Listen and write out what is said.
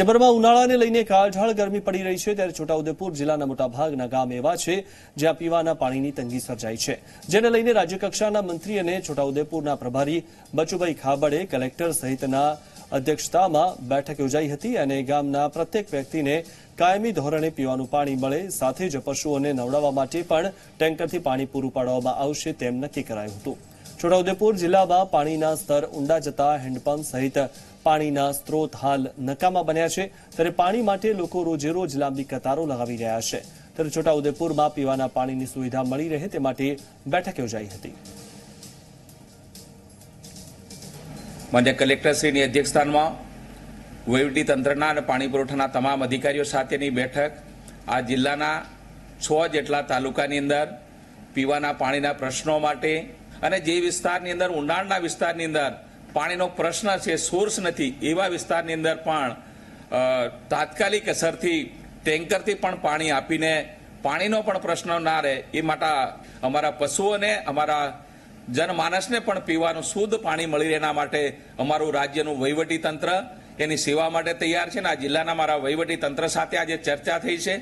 જબરમાં ઉનાળાને લઈને કાળઝાળ ગરમી પડી રહી છે ત્યારે છોટાઉદેપુર જિલ્લાના મોટાભાગના ગામ એવા છે જ્યાં પીવાના પાણીની તંગી સર્જાઈ છે જેને લઈને રાજ્યકક્ષાના મંત્રી અને છોટાઉદેપુરના પ્રભારી બચુભાઈ ખાબડે કલેક્ટર સહિતના અધ્યક્ષતામાં બેઠક યોજાઈ હતી અને ગામના પ્રત્યેક વ્યક્તિને કાયમી ધોરણે પીવાનું પાણી મળે સાથે જ પશુઓને નવડાવવા માટે પણ ટેન્કરથી પાણી પૂરું પાડવામાં આવશે તેમ નક્કી કરાયું હતું છોટાઉદેપુર જિલ્લામાં પાણીના સ્તર ઊંડા જતા હેન્ડપંપ સહિત પાણીના સ્ત્રોત હાલ નકામા બન્યા છે ત્યારે પાણી માટે લોકો રોજેરોજ લાંબી કતારો લગાવી રહ્યા છે ત્યારે છોટાઉદેપુરમાં પીવાના પાણીની સુવિધા મળી રહે તે માટે બેઠક યોજાઈ હતી માન્ય કલેક્ટરશ્રીની અધ્યક્ષસ્થાનમાં તંત્રના અને પાણી પુરવઠાના તમામ અધિકારીઓ સાથેની બેઠક આ જિલ્લાના છ જેટલા તાલુકાની અંદર પીવાના પાણીના પ્રશ્નો માટે અને જે વિસ્તારની અંદર ઊંડાણના વિસ્તારની અંદર પાણીનો પ્રશ્ન છે સોર્સ નથી એવા વિસ્તારની અંદર પણ તાત્કાલિક અસરથી ટેન્કરથી પણ પાણી આપીને પાણીનો પણ પ્રશ્ન ના રહે એ માટે અમારા પશુઓને અમારા જનમાનસને પણ પીવાનું શુદ્ધ પાણી મળી રહે એના માટે અમારું રાજ્યનું વહીવટી તંત્ર એની સેવા માટે તૈયાર છે અને આ જિલ્લાના મારા વહીવટી તંત્ર સાથે આજે ચર્ચા થઈ છે